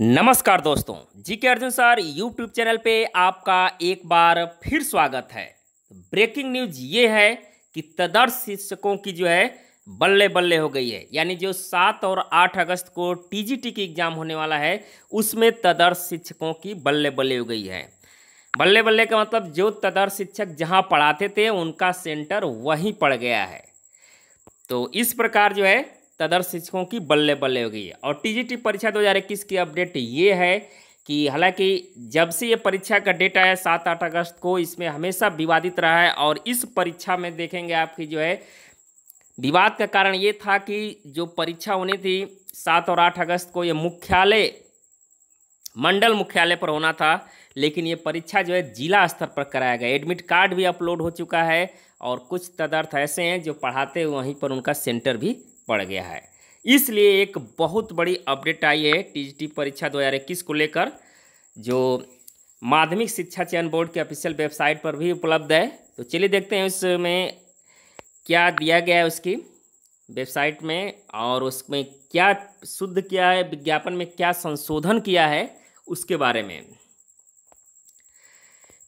नमस्कार दोस्तों जी के अर्जुन सर यूट्यूब चैनल पे आपका एक बार फिर स्वागत है ब्रेकिंग न्यूज ये है कि तदर्श शिक्षकों की जो है बल्ले बल्ले हो गई है यानी जो सात और आठ अगस्त को टीजीटी की एग्जाम होने वाला है उसमें तदर्श शिक्षकों की बल्ले बल्ले हो गई है बल्ले बल्ले का मतलब जो तदर्श शिक्षक जहाँ पढ़ाते थे उनका सेंटर वहीं पड़ गया है तो इस प्रकार जो है तदर्थ शिक्षकों की बल्ले बल्ले हो गई है और टीजीटी परीक्षा 2021 की अपडेट ये है कि हालांकि जब से ये परीक्षा का डेट आया सात आठ अगस्त को इसमें हमेशा विवादित रहा है और इस परीक्षा में देखेंगे आपकी जो है विवाद का कारण ये था कि जो परीक्षा होनी थी सात और आठ अगस्त को ये मुख्यालय मंडल मुख्यालय पर होना था लेकिन ये परीक्षा जो है जिला स्तर पर कराया गया एडमिट कार्ड भी अपलोड हो चुका है और कुछ तदर्थ ऐसे हैं जो पढ़ाते वहीं पर उनका सेंटर भी पड़ गया है इसलिए एक बहुत बड़ी अपडेट आई है टीजीटी परीक्षा 2021 को लेकर जो माध्यमिक शिक्षा चयन बोर्ड के ऑफिशियल वेबसाइट पर भी उपलब्ध है तो चलिए देखते हैं उसमें क्या दिया गया है उसकी वेबसाइट में और उसमें क्या शुद्ध किया है विज्ञापन में क्या संशोधन किया है उसके बारे में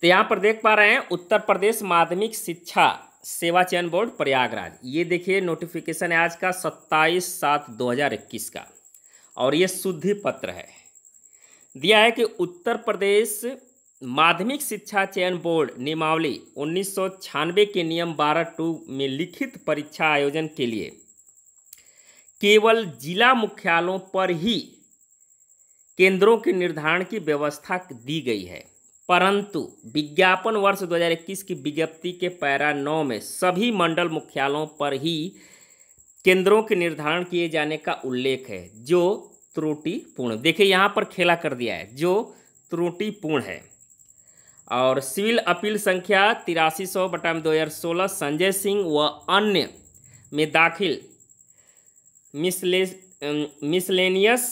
तो यहाँ पर देख पा रहे हैं उत्तर प्रदेश माध्यमिक शिक्षा सेवा चयन बोर्ड प्रयागराज ये देखिए नोटिफिकेशन है आज का सत्ताईस सात दो हज़ार इक्कीस का और ये शुद्धि पत्र है दिया है कि उत्तर प्रदेश माध्यमिक शिक्षा चयन बोर्ड नियमावली उन्नीस के नियम बारह टू में लिखित परीक्षा आयोजन के लिए केवल जिला मुख्यालयों पर ही केंद्रों के निर्धारण की व्यवस्था दी गई है परंतु विज्ञापन वर्ष 2021 की विज्ञप्ति के पैरा नौ में सभी मंडल मुख्यालयों पर ही केंद्रों के निर्धारण किए जाने का उल्लेख है जो त्रुटिपूर्ण देखिए यहाँ पर खेला कर दिया है जो त्रुटिपूर्ण है और सिविल अपील संख्या तिरासी सौ बटा दो हज़ार सोलह संजय सिंह व अन्य में दाखिल मिसले मिसलेनियस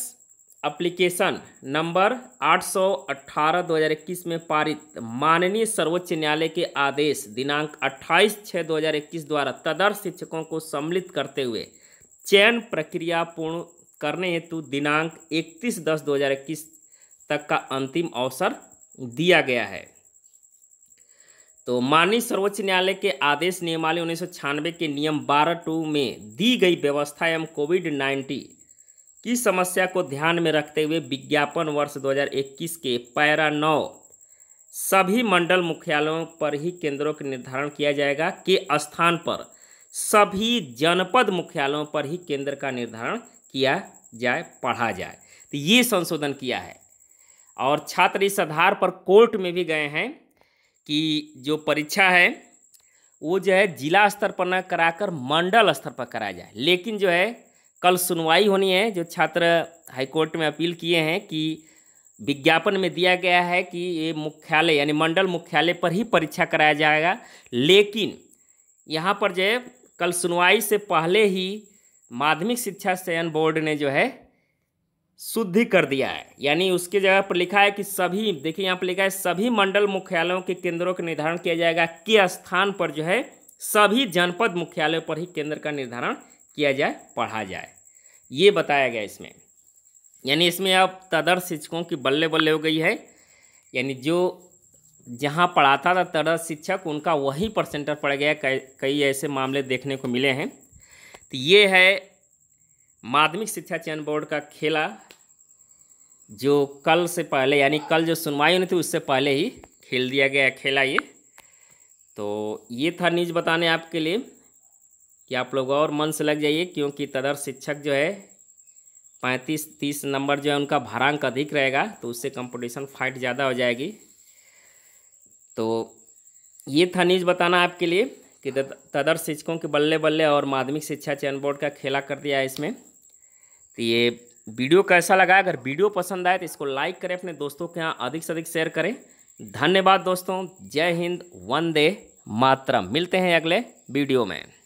अप्लीकेशन नंबर 818 2021 में पारित माननीय सर्वोच्च न्यायालय के आदेश दिनांक 28 छः 2021 द्वारा तदर्थ शिक्षकों को सम्मिलित करते हुए चयन प्रक्रिया पूर्ण करने हेतु दिनांक 31 दस 2021 तक का अंतिम अवसर दिया गया है तो माननीय सर्वोच्च न्यायालय के आदेश नियमावली उन्नीस के नियम बारह टू में दी गई व्यवस्था एवं कोविड नाइन्टीन की समस्या को ध्यान में रखते हुए विज्ञापन वर्ष 2021 के पैरा नौ सभी मंडल मुख्यालयों पर ही केंद्रों का के निर्धारण किया जाएगा के स्थान पर सभी जनपद मुख्यालयों पर ही केंद्र का निर्धारण किया जाए पढ़ा जाए तो ये संशोधन किया है और छात्र इस आधार पर कोर्ट में भी गए हैं कि जो परीक्षा है वो जो है जिला स्तर पर न कराकर मंडल स्तर पर कराया जाए लेकिन जो है कल सुनवाई होनी है जो छात्र हाईकोर्ट में अपील किए हैं कि विज्ञापन में दिया गया है कि ये मुख्यालय यानी मंडल मुख्यालय पर ही परीक्षा कराया जाएगा लेकिन यहाँ पर जो है कल सुनवाई से पहले ही माध्यमिक शिक्षा चयन बोर्ड ने जो है शुद्धि कर दिया है यानी उसके जगह पर लिखा है कि सभी देखिए यहाँ पर लिखा है सभी मंडल मुख्यालयों के केंद्रों का के निर्धारण किया जाएगा के स्थान पर जो है सभी जनपद मुख्यालयों पर ही केंद्र का निर्धारण किया जाए पढ़ा जाए ये बताया गया इसमें यानी इसमें अब तदर शिक्षकों की बल्ले बल्ले हो गई है यानी जो जहाँ पढ़ाता था तदर शिक्षक उनका वही परसेंटर पड़ गया कई ऐसे मामले देखने को मिले हैं तो ये है माध्यमिक शिक्षा चयन बोर्ड का खेला जो कल से पहले यानी कल जो सुनवाई होनी थी उससे पहले ही खेल दिया गया खेला ये तो ये था न्यूज बताने आपके लिए कि आप लोग और मन से लग जाइए क्योंकि तदर्थ शिक्षक जो है पैंतीस तीस नंबर जो है उनका भारांक अधिक रहेगा तो उससे कंपटीशन फाइट ज़्यादा हो जाएगी तो ये था न्यूज़ बताना आपके लिए कि तदर्थ शिक्षकों के बल्ले बल्ले और माध्यमिक शिक्षा चयन बोर्ड का खेला कर दिया है इसमें तो ये वीडियो कैसा लगा अगर वीडियो पसंद आए तो इसको लाइक करें अपने दोस्तों के यहाँ अधिक से अधिक शेयर करें धन्यवाद दोस्तों जय हिंद वंदे मातरम मिलते हैं अगले वीडियो में